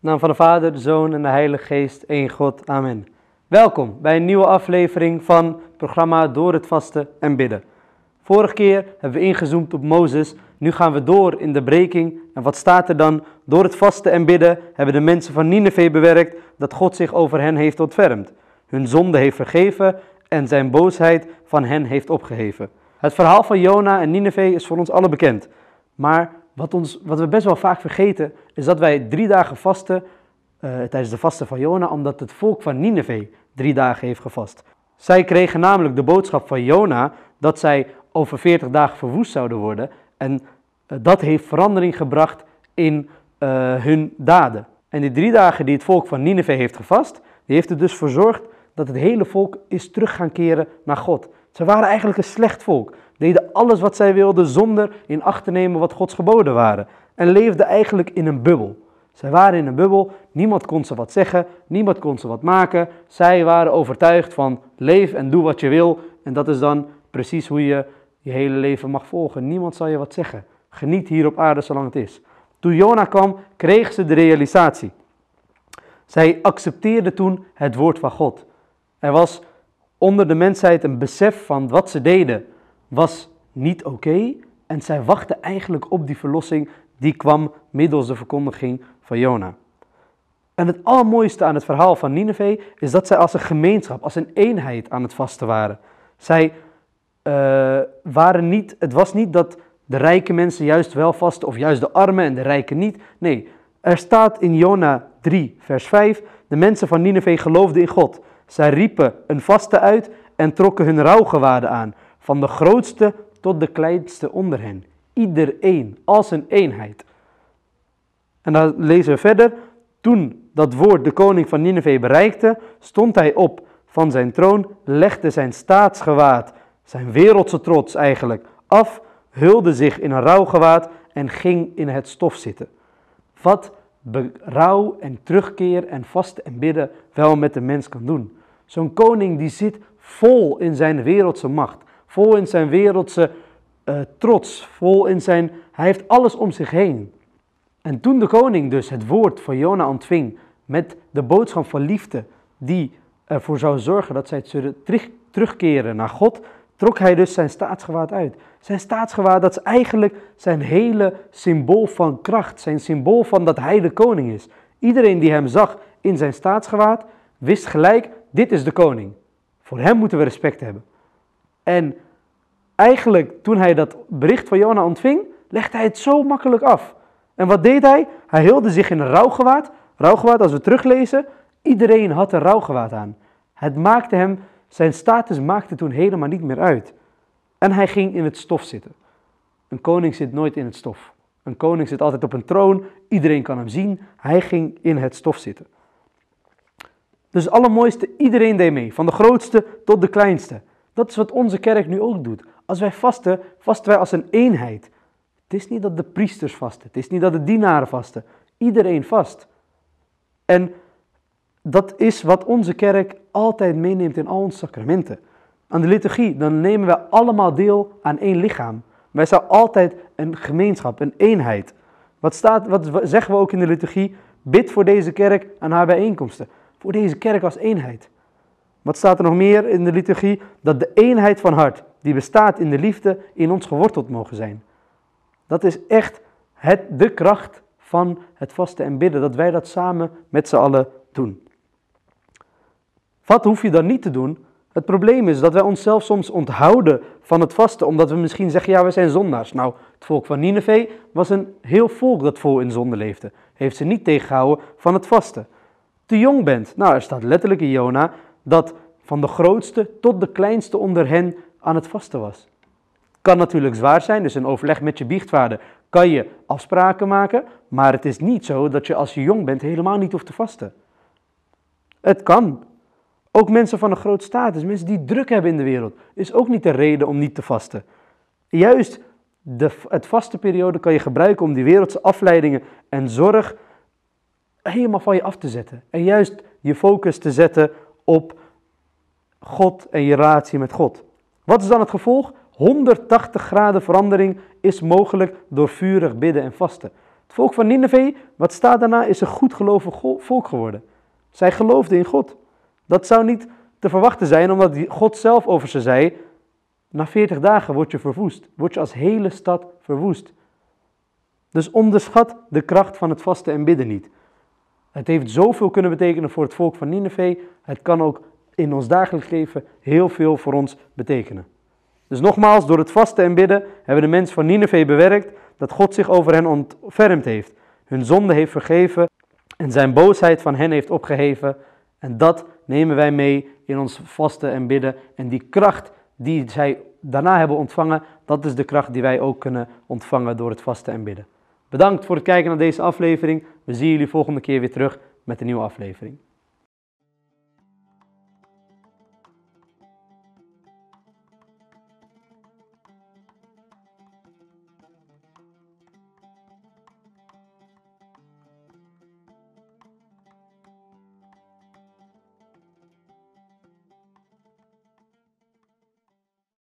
naam van de Vader, de Zoon en de Heilige Geest, één God. Amen. Welkom bij een nieuwe aflevering van het programma Door het Vasten en Bidden. Vorige keer hebben we ingezoomd op Mozes. Nu gaan we door in de breking. En wat staat er dan? Door het vasten en bidden hebben de mensen van Nineveh bewerkt dat God zich over hen heeft ontfermd. Hun zonde heeft vergeven en zijn boosheid van hen heeft opgeheven. Het verhaal van Jona en Nineveh is voor ons allen bekend. Maar wat, ons, wat we best wel vaak vergeten, is dat wij drie dagen vasten eh, tijdens de vasten van Jona, omdat het volk van Nineveh drie dagen heeft gevast. Zij kregen namelijk de boodschap van Jona dat zij over 40 dagen verwoest zouden worden. En eh, dat heeft verandering gebracht in eh, hun daden. En die drie dagen die het volk van Nineveh heeft gevast, die heeft er dus voor gezorgd dat het hele volk is terug gaan keren naar God. Ze waren eigenlijk een slecht volk, deden alles wat zij wilden zonder in acht te nemen wat Gods geboden waren en leefden eigenlijk in een bubbel. Zij waren in een bubbel, niemand kon ze wat zeggen, niemand kon ze wat maken. Zij waren overtuigd van leef en doe wat je wil en dat is dan precies hoe je je hele leven mag volgen. Niemand zal je wat zeggen. Geniet hier op aarde zolang het is. Toen Jona kwam, kreeg ze de realisatie. Zij accepteerde toen het woord van God. Er was onder de mensheid een besef van wat ze deden was niet oké. en zij wachten eigenlijk op die verlossing die kwam middels de verkondiging van Jona. En het allermooiste aan het verhaal van Nineveh is dat zij als een gemeenschap, als een eenheid aan het vasten waren. Zij eh, waren niet, het was niet dat de rijke mensen juist wel vasten of juist de armen en de rijken niet. Nee, er staat in Jona 3, vers 5, de mensen van Nineveh geloofden in God. Zij riepen een vaste uit en trokken hun rouwgewaarden aan, van de grootste tot de kleinste onder hen. Iedereen als een eenheid. En dan lezen we verder. Toen dat woord de koning van Nineveh bereikte, stond hij op van zijn troon, legde zijn staatsgewaad, zijn wereldse trots eigenlijk, af, hulde zich in een rouwgewaad en ging in het stof zitten. Wat rouw en terugkeer en vasten en bidden wel met de mens kan doen. Zo'n koning die zit vol in zijn wereldse macht, vol in zijn wereldse eh, trots, vol in zijn. Hij heeft alles om zich heen. En toen de koning dus het woord van Jona ontving met de boodschap van liefde, die ervoor zou zorgen dat zij zullen terugkeren naar God, trok hij dus zijn staatsgewaad uit. Zijn staatsgewaad, dat is eigenlijk zijn hele symbool van kracht, zijn symbool van dat hij de koning is. Iedereen die hem zag in zijn staatsgewaad, wist gelijk, dit is de koning. Voor hem moeten we respect hebben. En eigenlijk toen hij dat bericht van Jona ontving, legde hij het zo makkelijk af. En wat deed hij? Hij hielde zich in een rouwgewaad. Rouwgewaad, als we teruglezen, iedereen had een rouwgewaad aan. Het maakte hem, zijn status maakte toen helemaal niet meer uit. En hij ging in het stof zitten. Een koning zit nooit in het stof. Een koning zit altijd op een troon, iedereen kan hem zien. Hij ging in het stof zitten. Dus het allermooiste, iedereen deed mee, van de grootste tot de kleinste. Dat is wat onze kerk nu ook doet. Als wij vasten, vasten wij als een eenheid. Het is niet dat de priesters vasten, het is niet dat de dienaren vasten. Iedereen vast. En dat is wat onze kerk altijd meeneemt in al onze sacramenten. Aan de liturgie, dan nemen wij allemaal deel aan één lichaam. Wij zijn altijd een gemeenschap, een eenheid. Wat, staat, wat zeggen we ook in de liturgie? Bid voor deze kerk aan haar bijeenkomsten voor deze kerk als eenheid. Wat staat er nog meer in de liturgie? Dat de eenheid van hart, die bestaat in de liefde, in ons geworteld mogen zijn. Dat is echt het, de kracht van het vasten en bidden, dat wij dat samen met z'n allen doen. Wat hoef je dan niet te doen? Het probleem is dat wij onszelf soms onthouden van het vasten, omdat we misschien zeggen, ja, we zijn zondaars. Nou, het volk van Nineveh was een heel volk dat vol in zonde leefde. Heeft ze niet tegengehouden van het vasten te jong bent. Nou, er staat letterlijk in Jona dat van de grootste tot de kleinste onder hen aan het vasten was. Kan natuurlijk zwaar zijn, dus in overleg met je biechtvader kan je afspraken maken, maar het is niet zo dat je als je jong bent helemaal niet hoeft te vasten. Het kan. Ook mensen van een groot status, mensen die druk hebben in de wereld, is ook niet de reden om niet te vasten. Juist de, het vaste periode kan je gebruiken om die wereldse afleidingen en zorg helemaal van je af te zetten. En juist je focus te zetten op God en je relatie met God. Wat is dan het gevolg? 180 graden verandering is mogelijk door vurig bidden en vasten. Het volk van Nineveh, wat staat daarna, is een goed gelovig volk geworden. Zij geloofden in God. Dat zou niet te verwachten zijn, omdat God zelf over ze zei: Na 40 dagen word je verwoest. Word je als hele stad verwoest. Dus onderschat de kracht van het vasten en bidden niet. Het heeft zoveel kunnen betekenen voor het volk van Nineveh. Het kan ook in ons dagelijks leven heel veel voor ons betekenen. Dus nogmaals, door het vasten en bidden hebben de mensen van Nineveh bewerkt dat God zich over hen ontfermd heeft, hun zonde heeft vergeven en zijn boosheid van hen heeft opgeheven. En dat nemen wij mee in ons vasten en bidden. En die kracht die zij daarna hebben ontvangen, dat is de kracht die wij ook kunnen ontvangen door het vasten en bidden. Bedankt voor het kijken naar deze aflevering. We zien jullie volgende keer weer terug met een nieuwe aflevering.